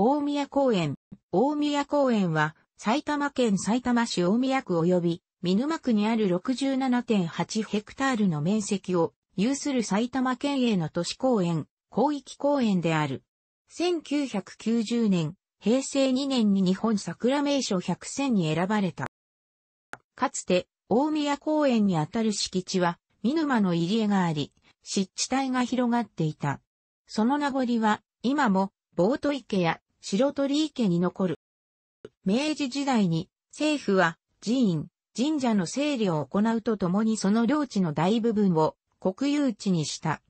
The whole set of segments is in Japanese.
大宮公園。大宮公園は、埼玉県埼玉市大宮区及び、見沼区にある67.8ヘクタールの面積を有する埼玉県営の都市公園、広域公園である。1990年、平成2年に日本桜名所100選に選ばれた。かつて、大宮公園にあたる敷地は、見沼の入り江があり、湿地帯が広がっていた。その名残は、今も、ボート池や白鳥池に残る。明治時代に政府は寺院、神社の整理を行うとともにその領地の大部分を国有地にした。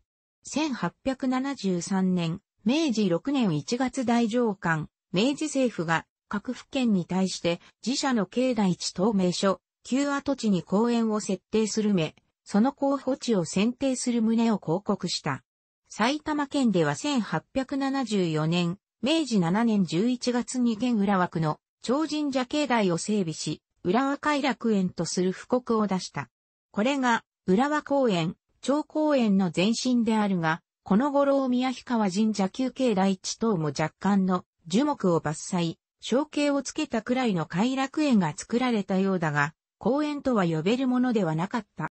1873年、明治6年1月大上官、明治政府が各府県に対して自社の境内地等名所、旧跡地に公園を設定するめ、その候補地を選定する旨を広告した。埼玉県では1874年、明治7年11月に県浦和区の超神社境内を整備し、浦和偕楽園とする布告を出した。これが、浦和公園、超公園の前身であるが、この頃大宮氷川神社旧境第地等も若干の樹木を伐採、象形をつけたくらいの偕楽園が作られたようだが、公園とは呼べるものではなかった。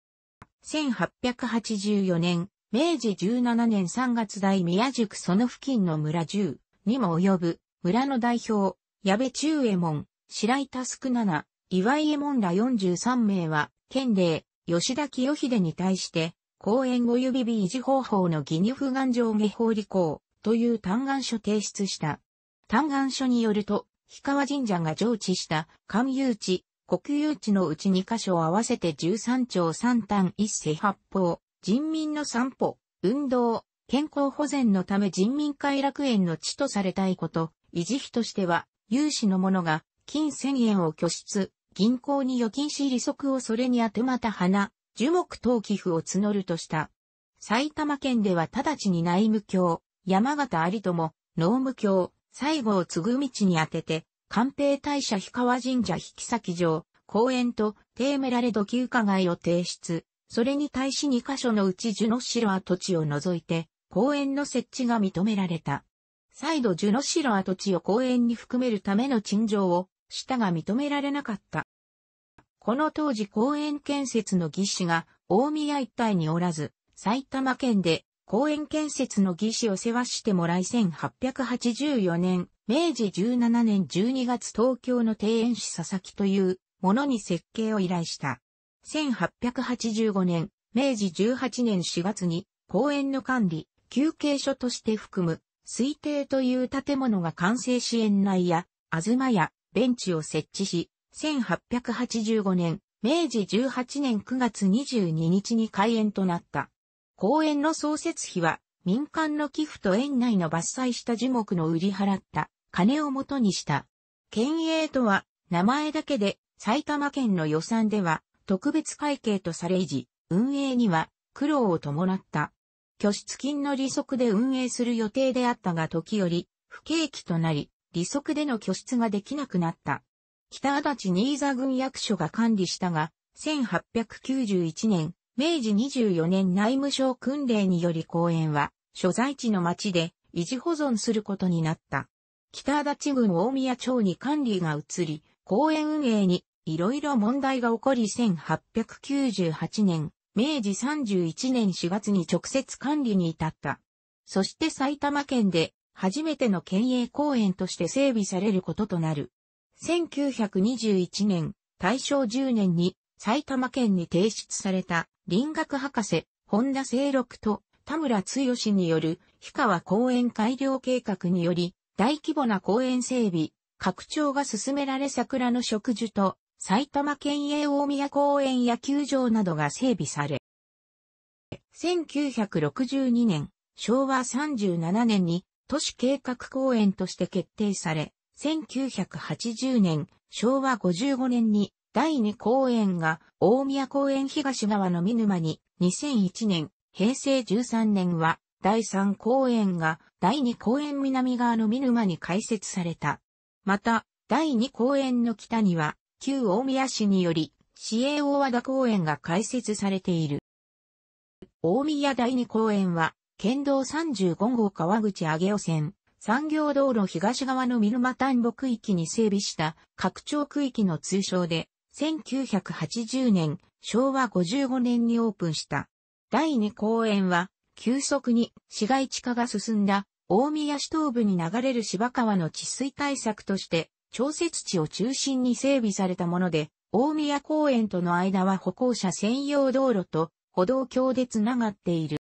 1884年、明治17年3月大宮宿その付近の村10。にも及ぶ、村の代表、矢部中衛門、白井タスク七、岩井衛門ら43名は、県令、吉田清秀に対して、公園及び維持方法の義に不願上下法履行という嘆願書提出した。嘆願書によると、氷川神社が上置した官有地、国有地のうち2箇所合わせて13町3単1世八方、人民の散歩、運動、健康保全のため人民快楽園の地とされたいこと、維持費としては、有志の者が、金千円を拠出、銀行に預金し利息をそれに当てまた花、樹木等寄付を募るとした。埼玉県では直ちに内務卿、山形有友、農務卿、西郷継ぐ道に当てて、官兵大社氷川神社引先城、公園と定められ土休暇街を提出。それに対し2カ所のうち樹の城跡地を除いて、公園の設置が認められた。再度樹の城跡地を公園に含めるための陳情をしたが認められなかった。この当時公園建設の技師が大宮一帯におらず、埼玉県で公園建設の技師を世話してもらい1884年、明治17年12月東京の庭園師佐々木というものに設計を依頼した。1885年、明治18年4月に公園の管理、休憩所として含む、推定という建物が完成支援内や、あずまや、ベンチを設置し、1885年、明治18年9月22日に開園となった。公園の創設費は、民間の寄付と園内の伐採した樹木の売り払った金を元にした。県営とは、名前だけで、埼玉県の予算では、特別会計とされ維持、運営には苦労を伴った。拠出金の利息で運営する予定であったが時折、不景気となり、利息での拠出ができなくなった。北足立新座郡役所が管理したが、1891年、明治24年内務省訓令により公園は、所在地の町で維持保存することになった。北足立郡大宮町に管理が移り、公園運営にいろいろ問題が起こり1898年、明治31年4月に直接管理に至った。そして埼玉県で初めての県営公園として整備されることとなる。1921年、大正10年に埼玉県に提出された林学博士、本田清六と田村剛による氷川公園改良計画により大規模な公園整備、拡張が進められ桜の植樹と埼玉県営大宮公園野球場などが整備され、1962年、昭和37年に都市計画公園として決定され、1980年、昭和55年に第2公園が大宮公園東側の見沼に、2001年、平成13年は第3公園が第2公園南側の見沼に開設された。また、第2公園の北には旧大宮市により、市営大和田公園が開設されている。大宮第二公園は、県道35号川口上尾線、産業道路東側の見沼田んぼ区域に整備した拡張区域の通称で、1980年、昭和55年にオープンした。第二公園は、急速に市街地化が進んだ大宮市東部に流れる芝川の治水対策として調節地を中心に整備されたもので、大宮公園との間は歩行者専用道路と歩道橋でつながっている。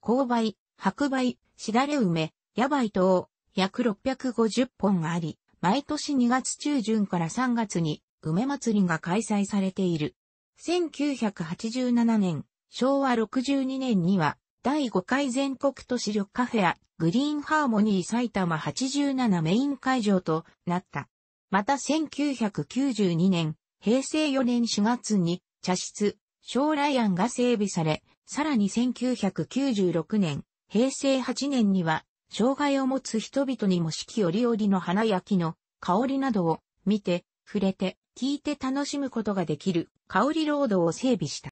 勾配、白梅、しだれ梅、野梅等、約650本があり、毎年2月中旬から3月に梅祭りが開催されている。1987年、昭和62年には第5回全国都市緑カフェア、グリーンハーモニー埼玉87メイン会場となった。また1992年、平成4年4月に、茶室、将来案が整備され、さらに1996年、平成8年には、障害を持つ人々にも四季折々の花や木の香りなどを見て、触れて、聞いて楽しむことができる香りロードを整備した。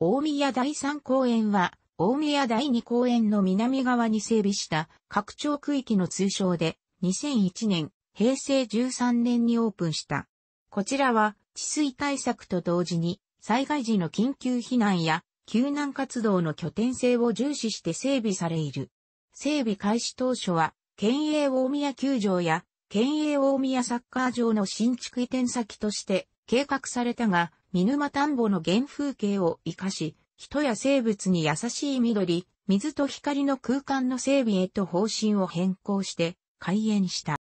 大宮第三公園は大宮第二公園の南側に整備した拡張区域の通称で2001年、平成13年にオープンした。こちらは治水対策と同時に災害時の緊急避難や救難活動の拠点性を重視して整備されいる。整備開始当初は県営大宮球場や県営大宮サッカー場の新築移転先として計画されたが、見沼田んぼの原風景を活かし、人や生物に優しい緑、水と光の空間の整備へと方針を変更して開園した。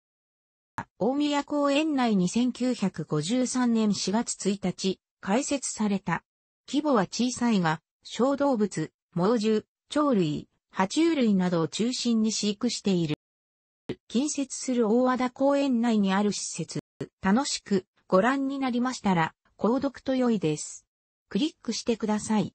大宮公園内に1953年4月1日開設された。規模は小さいが、小動物、猛獣、鳥類、爬虫類などを中心に飼育している。近接する大和田公園内にある施設、楽しくご覧になりましたら、購読と良いです。クリックしてください。